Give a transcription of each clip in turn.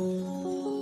Música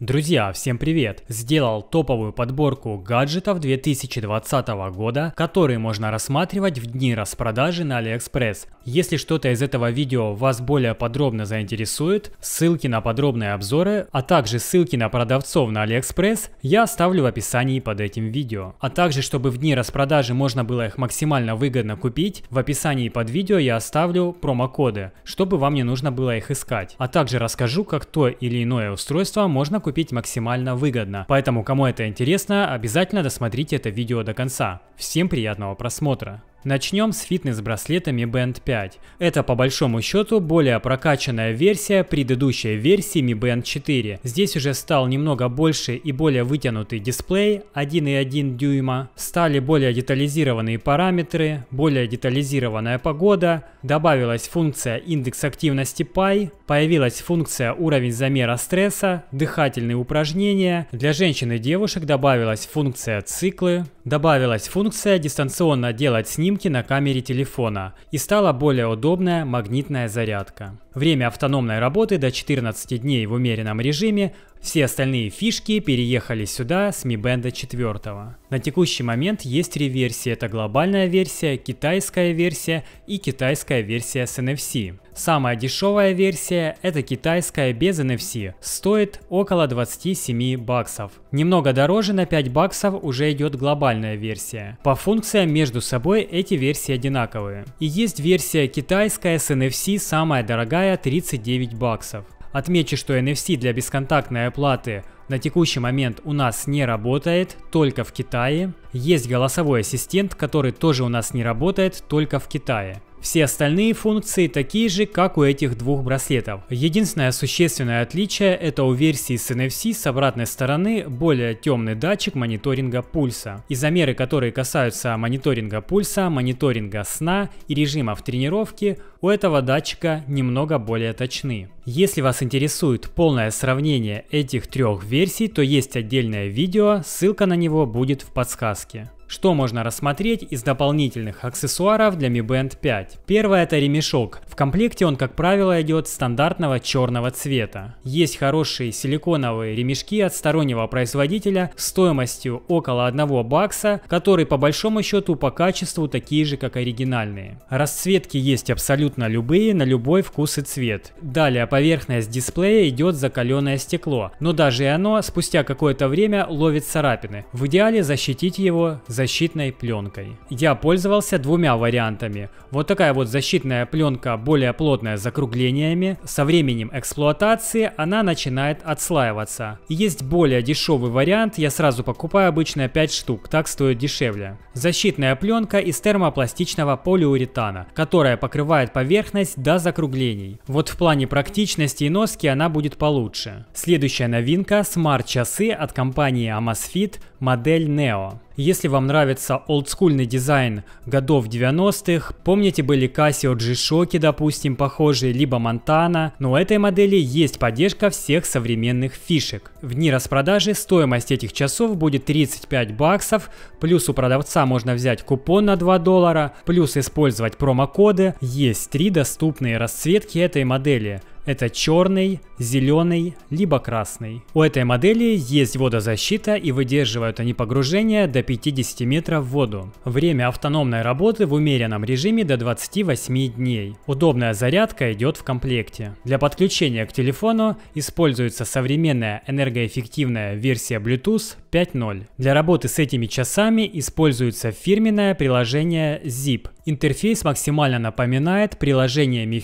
Друзья, всем привет! Сделал топовую подборку гаджетов 2020 года, которые можно рассматривать в дни распродажи на Алиэкспресс. Если что-то из этого видео вас более подробно заинтересует, ссылки на подробные обзоры, а также ссылки на продавцов на Алиэкспресс я оставлю в описании под этим видео. А также, чтобы в дни распродажи можно было их максимально выгодно купить, в описании под видео я оставлю промокоды, чтобы вам не нужно было их искать. А также расскажу, как то или иное устройство можно купить купить максимально выгодно. Поэтому, кому это интересно, обязательно досмотрите это видео до конца. Всем приятного просмотра! Начнем с фитнес-браслетами Band 5. Это по большому счету более прокачанная версия предыдущей версии Mi Band 4. Здесь уже стал немного больше и более вытянутый дисплей 1,1 дюйма, стали более детализированные параметры, более детализированная погода, добавилась функция индекс активности PI, появилась функция уровень замера стресса, дыхательные упражнения, для женщин и девушек добавилась функция циклы, добавилась функция дистанционно делать снимки снимки на камере телефона и стала более удобная магнитная зарядка. Время автономной работы до 14 дней в умеренном режиме, все остальные фишки переехали сюда с Mi Band 4. На текущий момент есть три версии: это глобальная версия, китайская версия и китайская версия с NFC. Самая дешевая версия это китайская без NFC, стоит около 27 баксов. Немного дороже на 5 баксов уже идет глобальная версия. По функциям между собой эти версии одинаковые. И есть версия китайская с NFC, самая дорогая 39 баксов. Отмечу, что NFC для бесконтактной оплаты на текущий момент у нас не работает, только в Китае. Есть голосовой ассистент, который тоже у нас не работает, только в Китае. Все остальные функции такие же, как у этих двух браслетов. Единственное существенное отличие это у версии с NFC с обратной стороны более темный датчик мониторинга пульса. И замеры, которые касаются мониторинга пульса, мониторинга сна и режимов тренировки, у этого датчика немного более точны. Если вас интересует полное сравнение этих трех версий, то есть отдельное видео, ссылка на него будет в подсказке. Что можно рассмотреть из дополнительных аксессуаров для Mi Band 5? Первое это ремешок. В комплекте он, как правило, идет стандартного черного цвета. Есть хорошие силиконовые ремешки от стороннего производителя стоимостью около 1 бакса, которые по большому счету по качеству такие же, как оригинальные. Расцветки есть абсолютно любые, на любой вкус и цвет. Далее поверхность дисплея идет закаленное стекло, но даже и оно спустя какое-то время ловит царапины. В идеале защитить его защитной пленкой. Я пользовался двумя вариантами. Вот такая вот защитная пленка, более плотная с закруглениями. Со временем эксплуатации она начинает отслаиваться. Есть более дешевый вариант, я сразу покупаю обычно 5 штук, так стоит дешевле. Защитная пленка из термопластичного полиуретана, которая покрывает поверхность до закруглений. Вот в плане практичности и носки она будет получше. Следующая новинка – смарт-часы от компании Amazfit модель Neo. Если вам нравится олдскульный дизайн годов 90-х, помните были Casio G-Shock, допустим, похожие, либо Montana, но у этой модели есть поддержка всех современных фишек. В дни распродажи стоимость этих часов будет 35 баксов, плюс у продавца можно взять купон на 2 доллара, плюс использовать промокоды. Есть три доступные расцветки этой модели. Это черный, зеленый, либо красный. У этой модели есть водозащита и выдерживают они погружение до 50 метров в воду. Время автономной работы в умеренном режиме до 28 дней. Удобная зарядка идет в комплекте. Для подключения к телефону используется современная энергоэффективная версия Bluetooth 5.0. Для работы с этими часами используется фирменное приложение Zip. Интерфейс максимально напоминает приложение Mi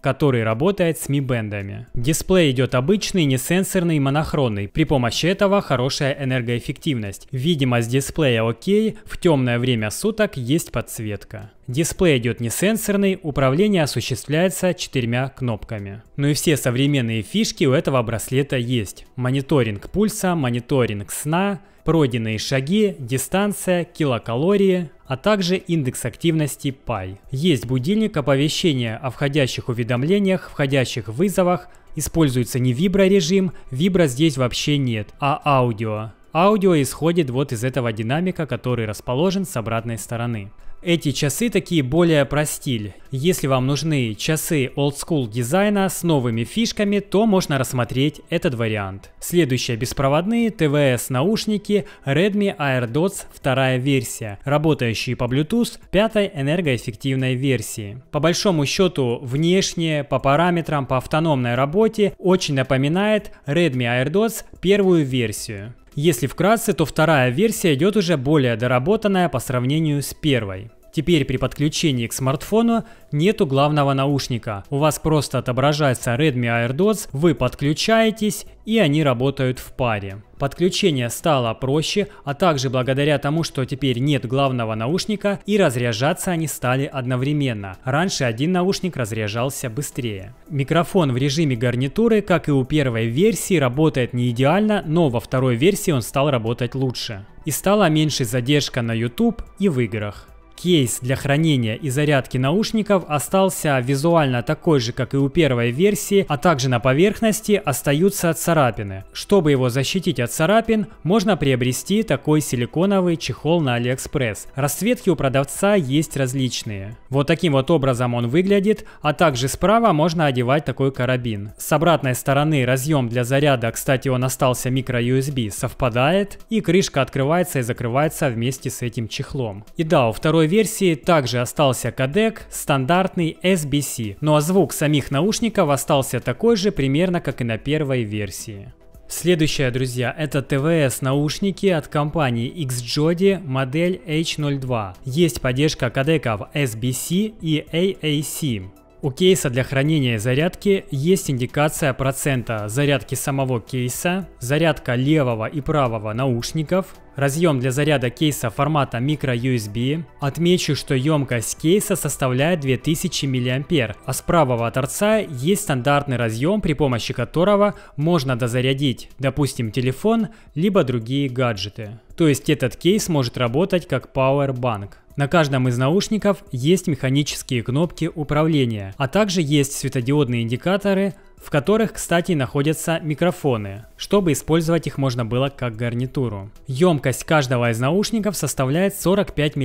который работает с Mi бендами. Дисплей идет обычный, не сенсорный, монохронный. При помощи этого хорошая энергоэффективность. Видимость дисплея окей, в темное время суток есть подсветка. Дисплей идет не сенсорный, управление осуществляется четырьмя кнопками. Ну и все современные фишки у этого браслета есть. Мониторинг пульса, мониторинг сна, пройденные шаги, дистанция, килокалории, а также индекс активности PAI. Есть будильник оповещения о входящих уведомлениях, входящих вызовах, используется не вибро-режим, вибро здесь вообще нет, а аудио. Аудио исходит вот из этого динамика, который расположен с обратной стороны. Эти часы такие более про стиль. Если вам нужны часы олдскул дизайна с новыми фишками, то можно рассмотреть этот вариант. Следующие беспроводные ТВС наушники Redmi AirDots вторая версия, работающие по Bluetooth пятой энергоэффективной версии. По большому счету внешне, по параметрам, по автономной работе очень напоминает Redmi AirDots первую версию. Если вкратце, то вторая версия идет уже более доработанная по сравнению с первой. Теперь при подключении к смартфону нету главного наушника. У вас просто отображается Redmi AirDots, вы подключаетесь и они работают в паре. Подключение стало проще, а также благодаря тому, что теперь нет главного наушника и разряжаться они стали одновременно. Раньше один наушник разряжался быстрее. Микрофон в режиме гарнитуры, как и у первой версии, работает не идеально, но во второй версии он стал работать лучше. И стала меньше задержка на YouTube и в играх. Кейс для хранения и зарядки наушников остался визуально такой же, как и у первой версии, а также на поверхности остаются царапины. Чтобы его защитить от царапин, можно приобрести такой силиконовый чехол на AliExpress. Расцветки у продавца есть различные. Вот таким вот образом он выглядит, а также справа можно одевать такой карабин. С обратной стороны разъем для заряда, кстати он остался Micro USB, совпадает и крышка открывается и закрывается вместе с этим чехлом. И да, у второй версии также остался кадек стандартный SBC, ну а звук самих наушников остался такой же примерно как и на первой версии. Следующее, друзья, это ТВС наушники от компании XJODI модель H02. Есть поддержка кодеков SBC и AAC. У кейса для хранения зарядки есть индикация процента зарядки самого кейса, зарядка левого и правого наушников, разъем для заряда кейса формата microUSB. Отмечу, что емкость кейса составляет 2000 мА, а с правого торца есть стандартный разъем, при помощи которого можно дозарядить, допустим, телефон, либо другие гаджеты. То есть этот кейс может работать как Powerbank. На каждом из наушников есть механические кнопки управления, а также есть светодиодные индикаторы, в которых, кстати, находятся микрофоны, чтобы использовать их можно было как гарнитуру. Емкость каждого из наушников составляет 45 мА.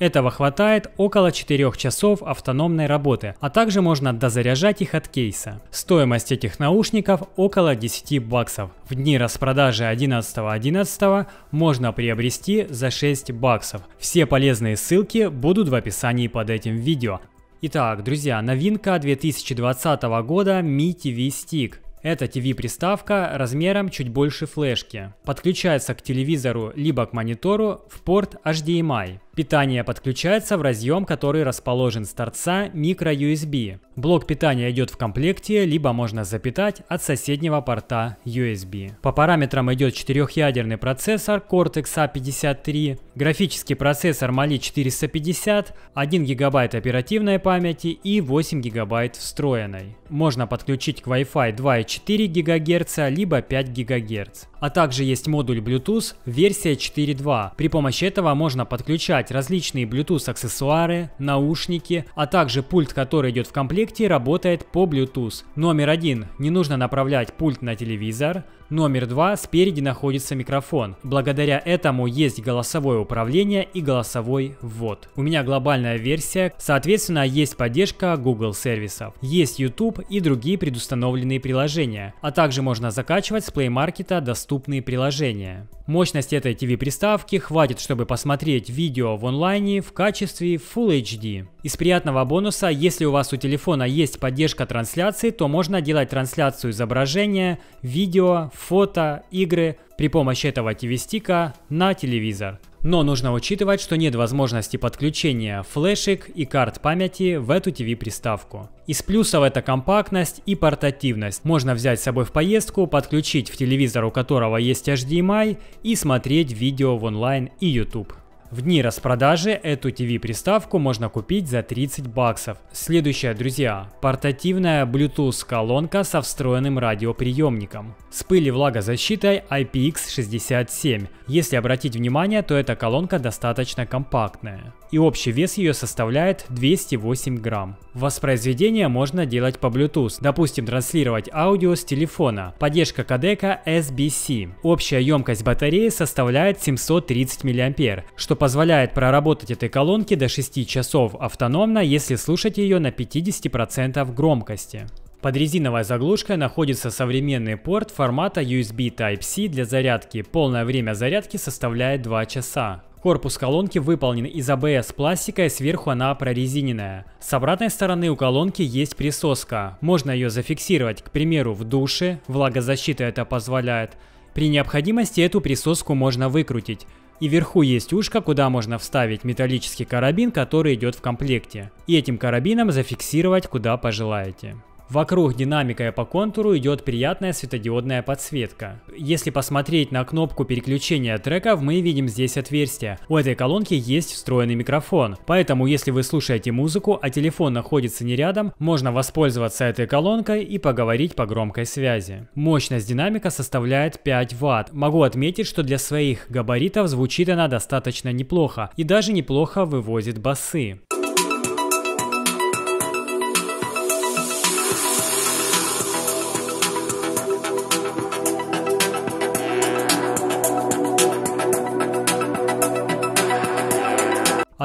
Этого хватает около 4 часов автономной работы, а также можно дозаряжать их от кейса. Стоимость этих наушников около 10 баксов. В дни распродажи 11.11 .11 можно приобрести за 6 баксов. Все полезные ссылки будут в описании под этим видео. Итак, друзья, новинка 2020 года Mi TV Stick. Это TV-приставка размером чуть больше флешки. Подключается к телевизору либо к монитору в порт HDMI. Питание подключается в разъем, который расположен с торца microUSB. Блок питания идет в комплекте, либо можно запитать от соседнего порта USB. По параметрам идет четырехъядерный процессор Cortex-A53, а графический процессор Mali 450, 1 гигабайт оперативной памяти и 8 гигабайт встроенной. Можно подключить к Wi-Fi 2,4 ГГц, либо 5 ГГц. А также есть модуль Bluetooth версия 4.2. При помощи этого можно подключать различные Bluetooth аксессуары, наушники, а также пульт, который идет в комплекте, работает по Bluetooth. Номер один. Не нужно направлять пульт на телевизор. Номер два спереди находится микрофон. Благодаря этому есть голосовое управление и голосовой ввод. У меня глобальная версия, соответственно есть поддержка Google сервисов. Есть YouTube и другие предустановленные приложения. А также можно закачивать с Play Market доступные приложения. Мощность этой TV-приставки хватит, чтобы посмотреть видео в онлайне в качестве Full HD. Из приятного бонуса, если у вас у телефона есть поддержка трансляции, то можно делать трансляцию изображения, видео, фото, игры при помощи этого TV-стика на телевизор. Но нужно учитывать, что нет возможности подключения флешек и карт памяти в эту TV-приставку. Из плюсов это компактность и портативность. Можно взять с собой в поездку, подключить в телевизор, у которого есть HDMI эм и смотреть видео в онлайн и YouTube. В дни распродажи эту TV-приставку можно купить за 30 баксов. Следующая, друзья, портативная Bluetooth-колонка со встроенным радиоприемником. С пыли влагозащитой IPX67. Если обратить внимание, то эта колонка достаточно компактная и общий вес ее составляет 208 грамм. Воспроизведение можно делать по Bluetooth, допустим, транслировать аудио с телефона. Поддержка кодека SBC. Общая емкость батареи составляет 730 мА, что позволяет проработать этой колонке до 6 часов автономно, если слушать ее на 50% громкости. Под резиновой заглушкой находится современный порт формата USB Type-C для зарядки. Полное время зарядки составляет 2 часа. Корпус колонки выполнен из АБС пластика, и сверху она прорезиненная. С обратной стороны у колонки есть присоска. Можно ее зафиксировать, к примеру, в душе, влагозащита это позволяет. При необходимости эту присоску можно выкрутить. И вверху есть ушко, куда можно вставить металлический карабин, который идет в комплекте. И этим карабином зафиксировать, куда пожелаете. Вокруг динамика и по контуру идет приятная светодиодная подсветка. Если посмотреть на кнопку переключения треков, мы видим здесь отверстие. У этой колонки есть встроенный микрофон, поэтому если вы слушаете музыку, а телефон находится не рядом, можно воспользоваться этой колонкой и поговорить по громкой связи. Мощность динамика составляет 5 Вт. Могу отметить, что для своих габаритов звучит она достаточно неплохо и даже неплохо вывозит басы.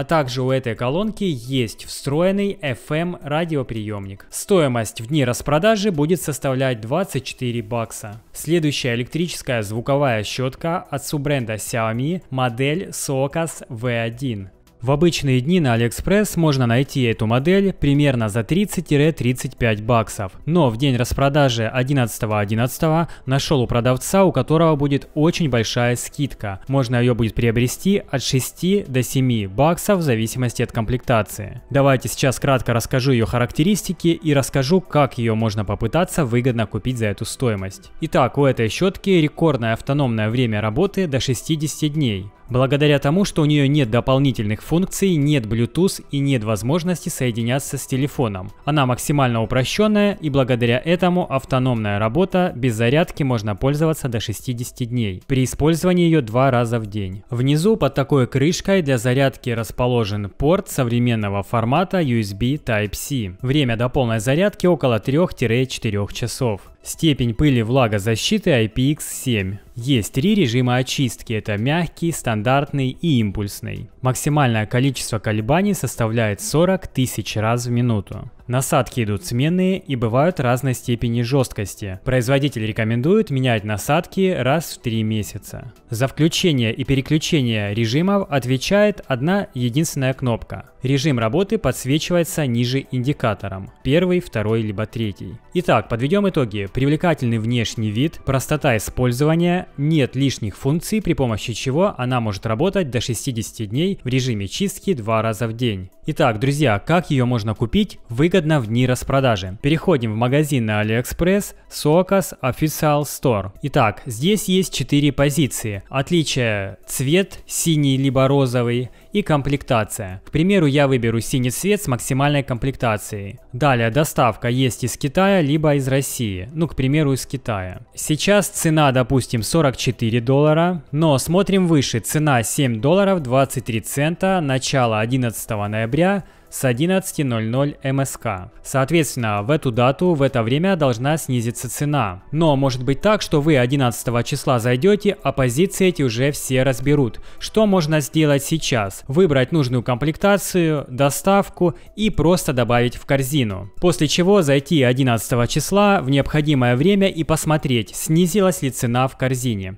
А также у этой колонки есть встроенный FM радиоприемник. Стоимость в дни распродажи будет составлять 24 бакса. Следующая электрическая звуковая щетка от суббренда Xiaomi модель Socas V1. В обычные дни на Алиэкспресс можно найти эту модель примерно за 30-35 баксов. Но в день распродажи 11.11 нашел у продавца, у которого будет очень большая скидка. Можно ее будет приобрести от 6 до 7 баксов в зависимости от комплектации. Давайте сейчас кратко расскажу ее характеристики и расскажу, как ее можно попытаться выгодно купить за эту стоимость. Итак, у этой щетки рекордное автономное время работы до 60 дней. Благодаря тому, что у нее нет дополнительных функций, нет Bluetooth и нет возможности соединяться с телефоном. Она максимально упрощенная и благодаря этому автономная работа, без зарядки можно пользоваться до 60 дней, при использовании ее два раза в день. Внизу под такой крышкой для зарядки расположен порт современного формата USB Type-C. Время до полной зарядки около 3-4 часов. Степень пыли влагозащиты IPX7. Есть три режима очистки. Это мягкий, стандартный и импульсный. Максимальное количество колебаний составляет 40 тысяч раз в минуту. Насадки идут сменные и бывают разной степени жесткости. Производитель рекомендует менять насадки раз в 3 месяца. За включение и переключение режимов отвечает одна единственная кнопка. Режим работы подсвечивается ниже индикатором – первый, второй либо третий. Итак, подведем итоги. Привлекательный внешний вид, простота использования, нет лишних функций, при помощи чего она может работать до 60 дней в режиме чистки два раза в день. Итак, друзья, как ее можно купить? Выгодно выгодно в дни распродажи. Переходим в магазин на AliExpress Socas Official Store. Итак, здесь есть 4 позиции. Отличие цвет синий либо розовый, и комплектация. К примеру, я выберу синий цвет с максимальной комплектацией. Далее доставка есть из Китая, либо из России. Ну, к примеру, из Китая. Сейчас цена, допустим, 44 доллара, но смотрим выше. Цена 7 долларов 23 цента, начало 11 ноября, с 11.00 МСК. Соответственно, в эту дату, в это время должна снизиться цена. Но может быть так, что вы 11 числа зайдете, а позиции эти уже все разберут. Что можно сделать сейчас? выбрать нужную комплектацию, доставку и просто добавить в корзину. После чего зайти 11 числа в необходимое время и посмотреть, снизилась ли цена в корзине.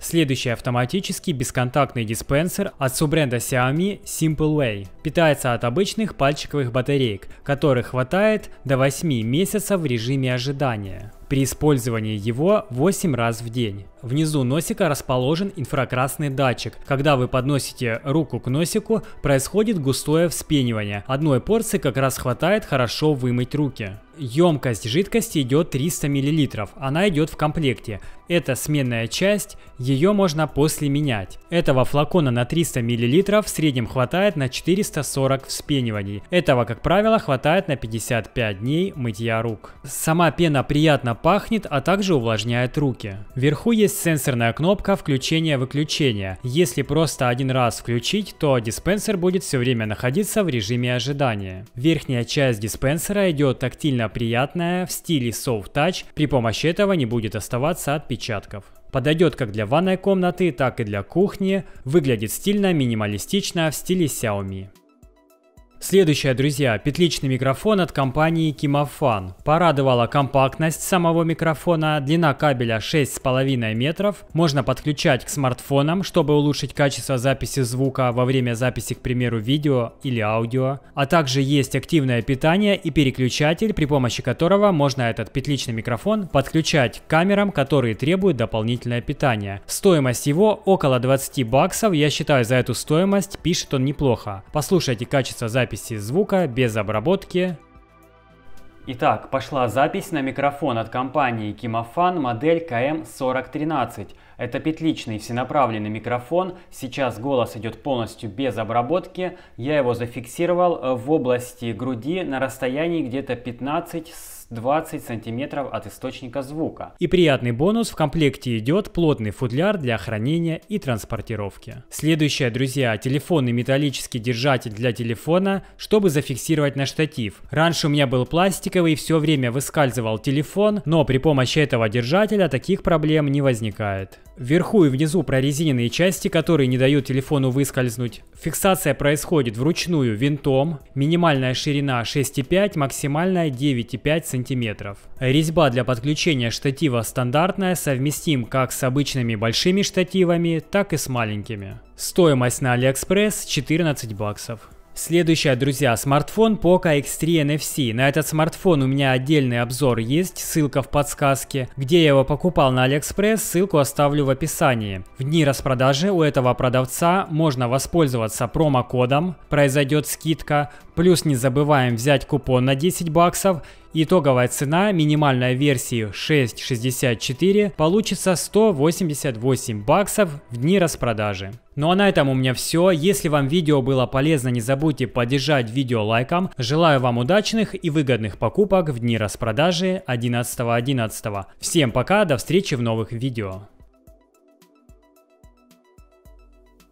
Следующий автоматический бесконтактный диспенсер от суббренда Xiaomi Simple Way. Питается от обычных пальчиковых батареек, которых хватает до 8 месяцев в режиме ожидания при использовании его 8 раз в день. Внизу носика расположен инфракрасный датчик. Когда вы подносите руку к носику, происходит густое вспенивание. Одной порции как раз хватает хорошо вымыть руки. Емкость жидкости идет 300 мл, она идет в комплекте. Это сменная часть, ее можно после менять. Этого флакона на 300 мл в среднем хватает на 440 вспениваний. Этого, как правило, хватает на 55 дней мытья рук. Сама пена приятно пахнет, а также увлажняет руки. Вверху есть сенсорная кнопка включения-выключения. Если просто один раз включить, то диспенсер будет все время находиться в режиме ожидания. Верхняя часть диспенсера идет тактильно приятная в стиле Soft Touch, при помощи этого не будет оставаться отпечатков. Подойдет как для ванной комнаты, так и для кухни, выглядит стильно, минималистично в стиле Xiaomi. Следующая, друзья, петличный микрофон от компании Кимофан. Порадовала компактность самого микрофона, длина кабеля 6,5 метров. Можно подключать к смартфонам, чтобы улучшить качество записи звука во время записи, к примеру, видео или аудио. А также есть активное питание и переключатель, при помощи которого можно этот петличный микрофон подключать к камерам, которые требуют дополнительное питание. Стоимость его около 20 баксов, я считаю за эту стоимость пишет он неплохо. Послушайте качество записи записи звука без обработки. Итак, пошла запись на микрофон от компании Kimofan модель KM4013. Это петличный всенаправленный микрофон, сейчас голос идет полностью без обработки. Я его зафиксировал в области груди на расстоянии где-то 15 с 20 сантиметров от источника звука. И приятный бонус, в комплекте идет плотный футляр для хранения и транспортировки. Следующее, друзья, телефонный металлический держатель для телефона, чтобы зафиксировать на штатив. Раньше у меня был пластиковый, все время выскальзывал телефон, но при помощи этого держателя таких проблем не возникает. Вверху и внизу прорезиненные части, которые не дают телефону выскользнуть. Фиксация происходит вручную винтом, минимальная ширина 6,5, максимальная 9,5 см см. Резьба для подключения штатива стандартная, совместим как с обычными большими штативами, так и с маленькими. Стоимость на AliExpress 14 баксов. Следующая, друзья, смартфон Poco X3 NFC. На этот смартфон у меня отдельный обзор есть, ссылка в подсказке. Где я его покупал на AliExpress, ссылку оставлю в описании. В дни распродажи у этого продавца можно воспользоваться промокодом, произойдет скидка, плюс не забываем взять купон на 10 баксов Итоговая цена минимальной версии 6.64 получится 188 баксов в дни распродажи. Ну а на этом у меня все. Если вам видео было полезно, не забудьте поддержать видео лайком. Желаю вам удачных и выгодных покупок в дни распродажи 11.11. .11. Всем пока, до встречи в новых видео.